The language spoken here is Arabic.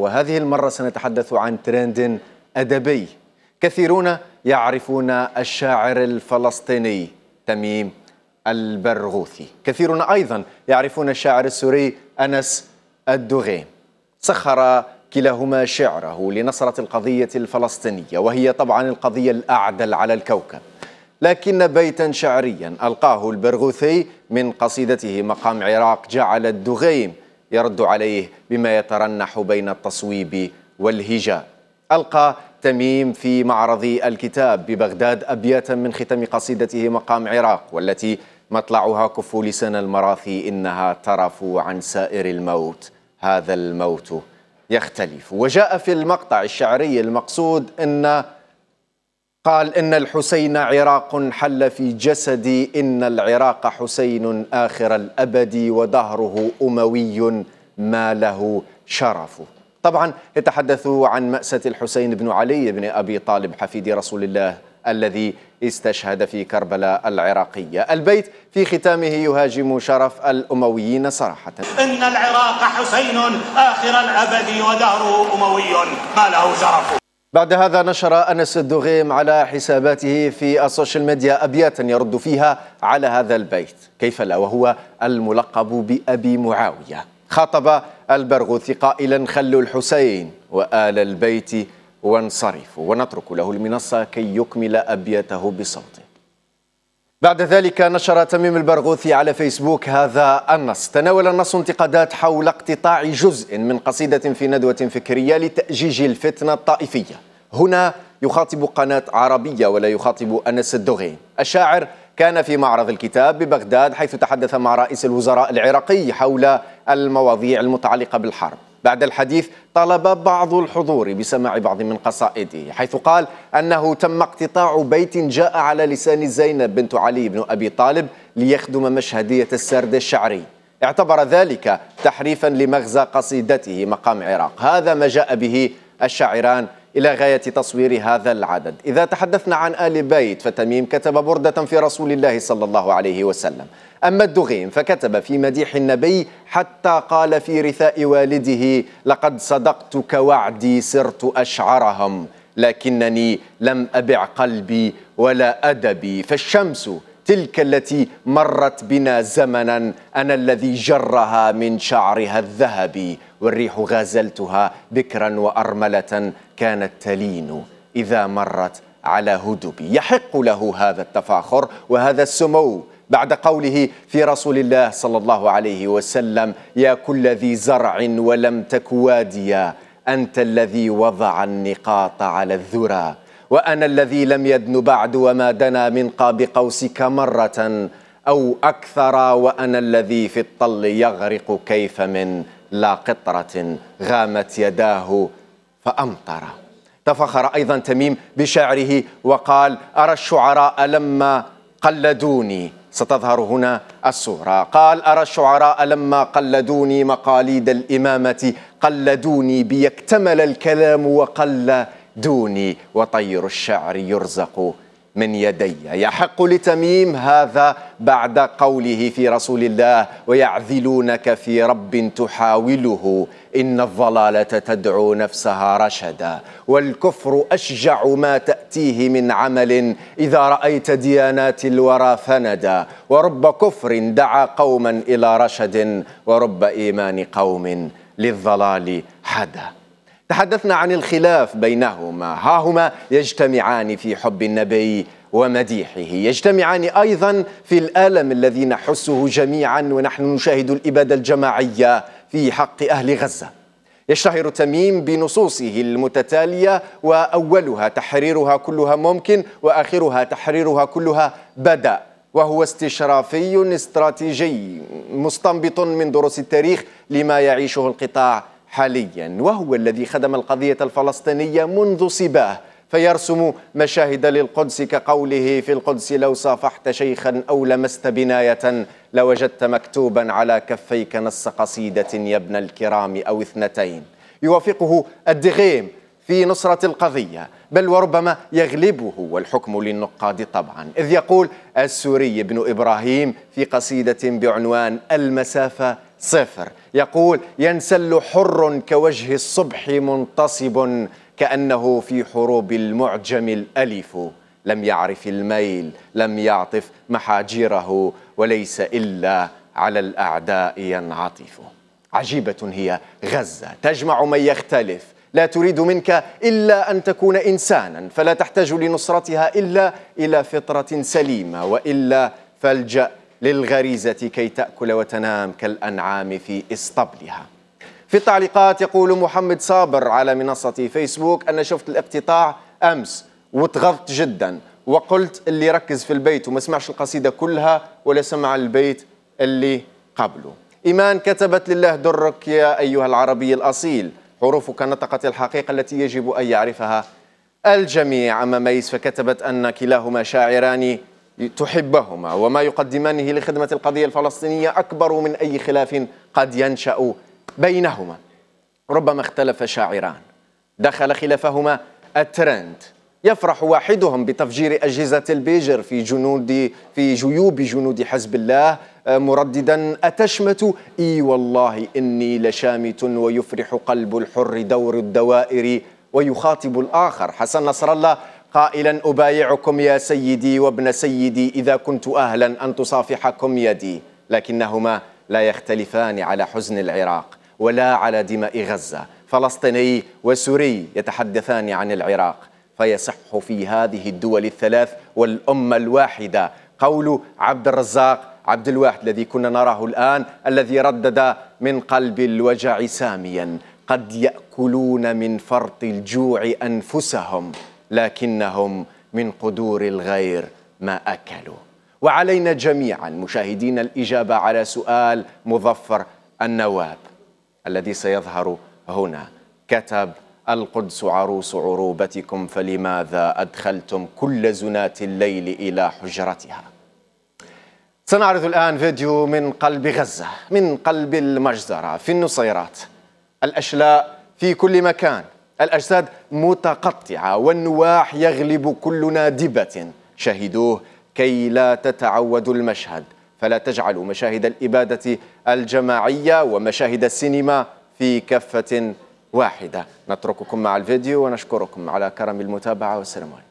وهذه المرة سنتحدث عن ترند أدبي كثيرون يعرفون الشاعر الفلسطيني تميم البرغوثي كثيرون أيضا يعرفون الشاعر السوري أنس الدغي سخر كلاهما شعره لنصرة القضية الفلسطينية وهي طبعا القضية الأعدل على الكوكب لكن بيتا شعريا ألقاه البرغوثي من قصيدته مقام عراق جعل الدغيم يرد عليه بما يترنح بين التصويب والهجاء ألقى تميم في معرض الكتاب ببغداد أبياتا من ختم قصيدته مقام عراق والتي مطلعها كف لسان المراثي إنها ترف عن سائر الموت هذا الموت يختلف وجاء في المقطع الشعري المقصود أن قال إن الحسين عراق حل في جسدي إن العراق حسين آخر الأبد ودهره أموي ما له شرف طبعا يتحدث عن مأسة الحسين بن علي بن أبي طالب حفيد رسول الله الذي استشهد في كربلاء العراقية البيت في ختامه يهاجم شرف الأمويين صراحة إن العراق حسين آخر الأبد ودهره أموي ما له شرف بعد هذا نشر أنس الدغيم على حساباته في السوشيال ميديا أبياتا يرد فيها على هذا البيت كيف لا وهو الملقب بأبي معاوية خاطب البرغوثي قائلا خلوا الحسين وآل البيت وانصرفوا ونترك له المنصة كي يكمل أبيته بصوته بعد ذلك نشر تميم البرغوثي على فيسبوك هذا النص تناول النص انتقادات حول اقتطاع جزء من قصيدة في ندوة فكرية لتأجيج الفتنة الطائفية هنا يخاطب قناة عربية ولا يخاطب أنس الدغين الشاعر كان في معرض الكتاب ببغداد حيث تحدث مع رئيس الوزراء العراقي حول المواضيع المتعلقة بالحرب بعد الحديث طلب بعض الحضور بسماع بعض من قصائده حيث قال أنه تم اقتطاع بيت جاء على لسان زينب بنت علي بن أبي طالب ليخدم مشهدية السرد الشعري اعتبر ذلك تحريفا لمغزى قصيدته مقام عراق هذا ما جاء به الشاعران إلى غاية تصوير هذا العدد إذا تحدثنا عن آل بيت فتميم كتب بردة في رسول الله صلى الله عليه وسلم أما الدغيم فكتب في مديح النبي حتى قال في رثاء والده لقد صدقتك وعدي سرت أشعرهم لكنني لم أبع قلبي ولا أدبي فالشمس تلك التي مرت بنا زمنا أنا الذي جرها من شعرها الذهبي والريح غازلتها بكرا وأرملة كانت تلين إذا مرت على هدبي يحق له هذا التفاخر وهذا السمو بعد قوله في رسول الله صلى الله عليه وسلم يا كل ذي زرع ولم تك واديا أنت الذي وضع النقاط على الذرى وأنا الذي لم يدن بعد وما دنا من قاب قوسك مرة أو أكثر وأنا الذي في الطل يغرق كيف من لا قطرة غامت يداه فأمطر تفخر أيضا تميم بشعره وقال أرى الشعراء لما قلدوني ستظهر هنا الصورة قال أرى الشعراء لما قلدوني مقاليد الإمامة قلدوني بيكتمل الكلام وقل دوني وطير الشعر يرزق من يدي يحق لتميم هذا بعد قوله في رسول الله ويعذلونك في رب تحاوله ان الضلاله تدعو نفسها رشدا والكفر اشجع ما تاتيه من عمل اذا رايت ديانات الورى فندا ورب كفر دعا قوما الى رشد ورب ايمان قوم للضلال حدا تحدثنا عن الخلاف بينهما ها هما يجتمعان في حب النبي ومديحه يجتمعان أيضا في الألم الذي نحسه جميعا ونحن نشاهد الإبادة الجماعية في حق أهل غزة يشتهر تميم بنصوصه المتتالية وأولها تحريرها كلها ممكن وآخرها تحريرها كلها بدأ وهو استشرافي استراتيجي مستنبط من دروس التاريخ لما يعيشه القطاع حاليا وهو الذي خدم القضية الفلسطينية منذ صباه فيرسم مشاهد للقدس كقوله في القدس لو صافحت شيخا أو لمست بناية لوجدت مكتوبا على كفيك نص قصيدة يا ابن الكرام أو اثنتين يوافقه الدغيم في نصرة القضية بل وربما يغلبه والحكم للنقاد طبعا إذ يقول السوري ابن إبراهيم في قصيدة بعنوان المسافة صفر يقول ينسل حر كوجه الصبح منتصب كأنه في حروب المعجم الألف لم يعرف الميل لم يعطف محاجره وليس إلا على الأعداء ينعطف عجيبة هي غزة تجمع من يختلف لا تريد منك إلا أن تكون إنسانا فلا تحتاج لنصرتها إلا إلى فطرة سليمة وإلا فالجأ للغريزة كي تأكل وتنام كالأنعام في إسطبلها في التعليقات يقول محمد صابر على منصة فيسبوك أنا شفت الاقتطاع أمس وتغضت جدا وقلت اللي ركز في البيت وما سمعش القصيدة كلها ولا سمع البيت اللي قبله إيمان كتبت لله درك يا أيها العربي الأصيل حروفك نطقت الحقيقة التي يجب أن يعرفها الجميع أما ميس فكتبت أن كلاهما شاعران تحبهما وما يقدمانه لخدمة القضية الفلسطينية أكبر من أي خلاف قد ينشأ بينهما ربما اختلف شاعران دخل خلافهما الترند يفرح واحدهم بتفجير أجهزة البيجر في جنود في جيوب جنود حزب الله آه، مرددا أتشمت إي والله إني لشامت ويفرح قلب الحر دور الدوائر ويخاطب الآخر حسن نصر الله قائلا أبايعكم يا سيدي وابن سيدي إذا كنت أهلا أن تصافحكم يدي لكنهما لا يختلفان على حزن العراق ولا على دماء غزة فلسطيني وسوري يتحدثان عن العراق فيصح في هذه الدول الثلاث والأمة الواحدة قول عبد الرزاق عبد الواحد الذي كنا نراه الآن الذي ردد من قلب الوجع ساميا قد يأكلون من فرط الجوع أنفسهم لكنهم من قدور الغير ما أكلوا وعلينا جميعا مشاهدين الإجابة على سؤال مظفر النواب الذي سيظهر هنا كتب القدس عروس عروبتكم فلماذا أدخلتم كل زنات الليل إلى حجرتها سنعرض الآن فيديو من قلب غزة من قلب المجزرة في النصيرات الأشلاء في كل مكان الأجساد متقطعة والنواح يغلب كل نادبة شهدوه كي لا تتعودوا المشهد فلا تجعلوا مشاهد الإبادة الجماعية ومشاهد السينما في كفة واحدة نترككم مع الفيديو ونشكركم على كرم المتابعة والسلام عليكم